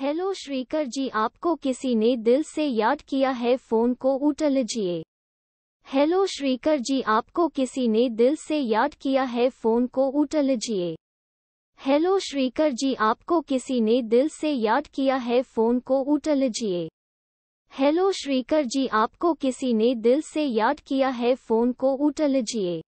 hello Shrikar जी आपको किसी ने दिल से याद किया है फोन को उठा लीजिए हेलो श्रीकर जी आपको किसी ने दिल से याद किया है फोन को उठा लीजिए हेलो श्रीकर जी आपको किसी ने दिल से याद किया है फोन को उठा लीजिए हेलो श्रीकर जी आपको किसी ने दिल से याद किया है फोन को उठा लीजिए